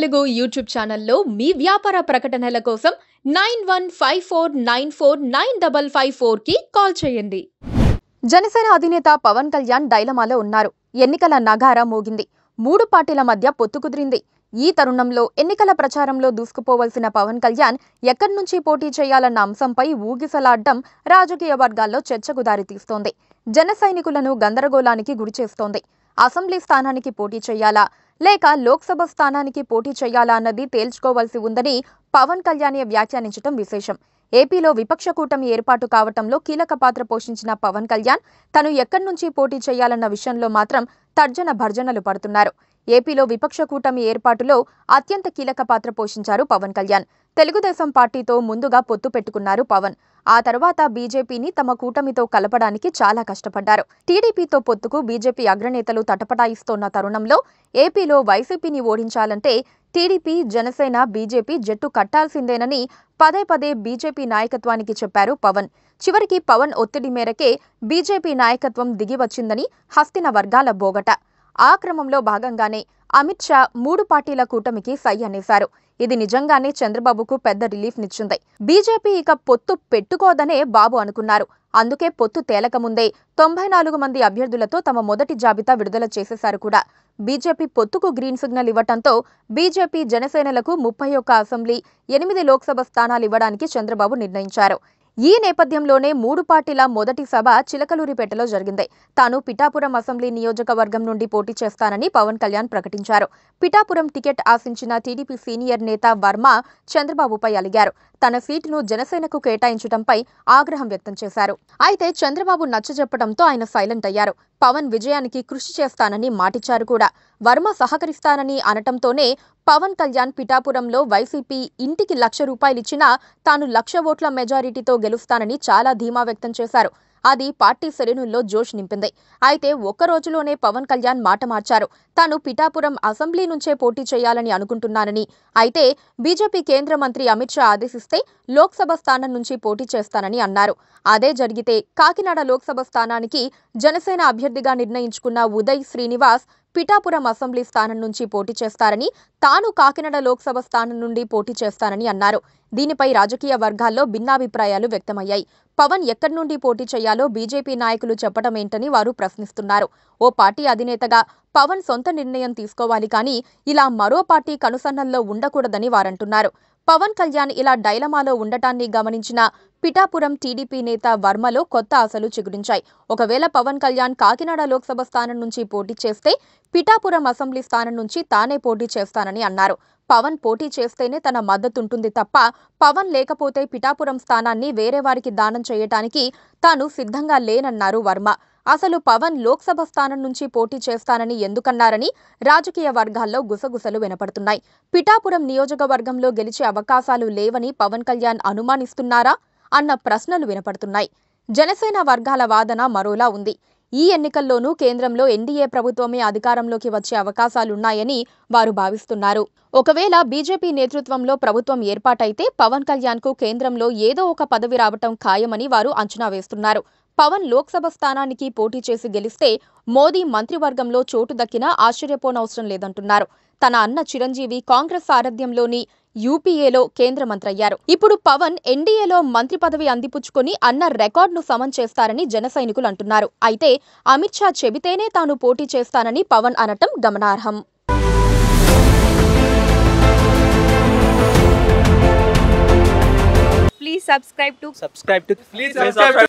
Telugu YouTube ఛానల్లో మీ వ్యాపార ప్రకటనల కోసం nine one five four nine four nine double five ఫోర్కి కాల్ చేయండి జనసేన అధినేత పవన్ కళ్యాణ్ డైలమాలో ఉన్నారు ఎన్నికల నగారా మోగింది మూడు పార్టీల మధ్య పొత్తు కుదిరింది ఈ తరుణంలో ఎన్నికల ప్రచారంలో దూసుకుపోవలసిన పవన్ కళ్యాణ్ ఎక్కడి నుంచి పోటీ చేయాలన్న అంశంపై ఊగిసలాడ్డం రాజకీయ వర్గాల్లో చర్చకు దారితీస్తోంది జన సైనికులను గందరగోళానికి గురిచేస్తోంది అసెంబ్లీ స్థానానికి పోటీ చేయాలా లేక లోక్సభ స్థానానికి పోటీ చేయాలా అన్నది తేల్చుకోవాల్సి ఉందని పవన్ కళ్యాణ్ వ్యాఖ్యానించడం విశేషం ఏపీలో విపక్ష కూటమి ఏర్పాటు కావటంలో కీలక పాత్ర పోషించిన పవన్ కళ్యాణ్ తను ఎక్కడి నుంచి పోటీ చేయాలన్న విషయంలో మాత్రం తర్జన భర్జనలు పడుతున్నారు ఏపీలో విపక్ష కూటమి ఏర్పాటులో అత్యంత కీలక పాత్ర పోషించారు పవన్ కళ్యాణ్ తెలుగుదేశం పార్టీతో ముందుగా పొత్తు పెట్టుకున్నారు పవన్ ఆ తర్వాత బీజేపీని తమ కూటమితో కలపడానికి చాలా కష్టపడ్డారు టీడీపీతో పొత్తుకు బీజేపీ అగ్రనేతలు తటపటాయిస్తోన్న తరుణంలో ఏపీలో వైసీపీని ఓడించాలంటే టీడీపీ జనసేన బీజేపీ జట్టు కట్టాల్సిందేనని పదే పదే బీజేపీ నాయకత్వానికి చెప్పారు పవన్ చివరికి పవన్ ఒత్తిడి మేరకే బీజేపీ నాయకత్వం దిగివచ్చిందని హస్తిన వర్గాల బోగట ఆ క్రమంలో భాగంగానే అమిత్ షా మూడు పార్టీల కూటమికి సై అనేశారు ఇది నిజంగానే చంద్రబాబుకు పెద్ద రిలీఫ్ నిచ్చింది బీజేపీ ఇక పొత్తు పెట్టుకోదనే బాబు అనుకున్నారు అందుకే పొత్తు తేలకముందే తొంభై నాలుగు మంది అభ్యర్థులతో తమ మొదటి జాబితా విడుదల చేసేశారు కూడా బీజేపీ పొత్తుకు గ్రీన్ సిగ్నల్ ఇవ్వటంతో బీజేపీ జనసేనలకు ముప్పై ఒక్క అసెంబ్లీ ఎనిమిది లోక్సభ స్థానాలు ఇవ్వడానికి చంద్రబాబు నిర్ణయించారు ఈ నేపథ్యంలోనే మూడు పార్టీల మొదటి సభ చిలకలూరిపేటలో జరిగింది తాను పిఠాపురం అసెంబ్లీ నియోజకవర్గం నుండి పోటీ చేస్తానని పవన్ కళ్యాణ్ ప్రకటించారు పిఠాపురం టికెట్ ఆశించిన టీడీపీ సీనియర్ నేత వర్మ చంద్రబాబుపై అలిగారు తన సీటును జనసేనకు కేటాయించడంపై ఆగ్రహం వ్యక్తం చేశారు అయితే చంద్రబాబు నచ్చజెప్పడంతో ఆయన సైలెంట్ అయ్యారు పవన్ విజయానికి కృషి చేస్తానని మాటిచారు కూడా వర్మ సహకరిస్తానని అనటంతోనే పవన్ కళ్యాణ్ పిఠాపురంలో వైసీపీ ఇంటికి లక్ష రూపాయలిచ్చినా తాను లక్ష ఓట్ల మెజారిటీతో గెలుస్తానని చాలా ధీమా వ్యక్తం చేశారు అది పార్టీ శ్రేణుల్లో జోష్ నింపింది అయితే ఒక్క రోజులోనే పవన్ కళ్యాణ్ మాట మార్చారు తాను పిఠాపురం అసెంబ్లీ నుంచే పోటీ చేయాలని అనుకుంటున్నానని అయితే బీజేపీ కేంద్ర మంత్రి అమిత్ షా ఆదేశిస్తే లోక్సభ స్థానం నుంచి పోటీ చేస్తానని అన్నారు అదే జరిగితే కాకినాడ లోక్సభ స్థానానికి జనసేన అభ్యర్థిగా నిర్ణయించుకున్న ఉదయ్ శ్రీనివాస్ పిఠాపురం అసెంబ్లీ స్థానం నుంచి పోటీ చేస్తారని తాను కాకినాడ లోక్సభ స్థానం నుండి పోటీ చేస్తానని అన్నారు దీనిపై రాజకీయ వర్గాల్లో భిన్నాభిప్రాయాలు వ్యక్తమయ్యాయి పవన్ ఎక్కడి నుండి పోటీ చేయాలో బీజేపీ నాయకులు చెప్పడం ఏంటని వారు ప్రశ్నిస్తున్నారు ఓ పార్టీ అధినేతగా పవన్ సొంత నిర్ణయం తీసుకోవాలి కానీ ఇలా మరో పార్టీ కనుసన్నల్లో ఉండకూడదని వారంటున్నారు పవన్ కళ్యాణ్ ఇలా డైలమాలో ఉండటాన్ని గమనించిన పిఠాపురం టీడీపీ నేత వర్మలో కొత్త ఆశలు చిగురించాయి ఒకవేళ పవన్ కళ్యాణ్ కాకినాడ లోక్సభ స్థానం నుంచి పోటీ చేస్తే పిఠాపురం అసెంబ్లీ స్థానం నుంచి తానే పోటీ చేస్తానని అన్నారు పవన్ పోటీ చేస్తేనే తన మద్దతుంటుంది తప్ప పవన్ లేకపోతే పిఠాపురం స్థానాన్ని వేరే వారికి దానం చేయటానికి తాను సిద్ధంగా లేనన్నారు వర్మ అసలు పవన్ లోక్సభ స్థానం నుంచి పోటీ చేస్తానని ఎందుకన్నారని రాజకీయ వర్గాల్లో గుసగుసలు వినపడుతున్నాయి పిఠాపురం నియోజకవర్గంలో గెలిచే అవకాశాలు లేవని పవన్ కళ్యాణ్ అనుమానిస్తున్నారా అన్న ప్రశ్నలు వినపడుతున్నాయి జనసేన వర్గాల వాదన మరోలా ఉంది ఈ ఎన్నికల్లోనూ కేంద్రంలో ఎన్డీఏ ప్రభుత్వమే అధికారంలోకి వచ్చే అవకాశాలున్నాయని వారు భావిస్తున్నారు ఒకవేళ బీజేపీ నేతృత్వంలో ప్రభుత్వం ఏర్పాటైతే పవన్ కళ్యాణ్కు కేంద్రంలో ఏదో ఒక పదవి రావటం ఖాయమని వారు అంచనా వేస్తున్నారు పవన్ లోక్సభ స్థానానికి పోటీ చేసి గెలిస్తే మోదీ మంత్రివర్గంలో చోటు దక్కినా ఆశ్చర్యపోనవసరం లేదంటున్నారు తన అన్న చిరంజీవి కాంగ్రెస్ సారథ్యంలోని యూపీఏలో కేంద్ర మంత్రయ్యారు ఇప్పుడు పవన్ ఎన్డీఏలో మంత్రి పదవి అందిపుచ్చుకొని అన్న రికార్డును సమన్ చేస్తారని జన సైనికులు అంటున్నారు అయితే అమిత్ షా చెబితేనే తాను పోటీ చేస్తానని పవన్ అనటం గమనార్హం please subscribe to subscribe to please subscribe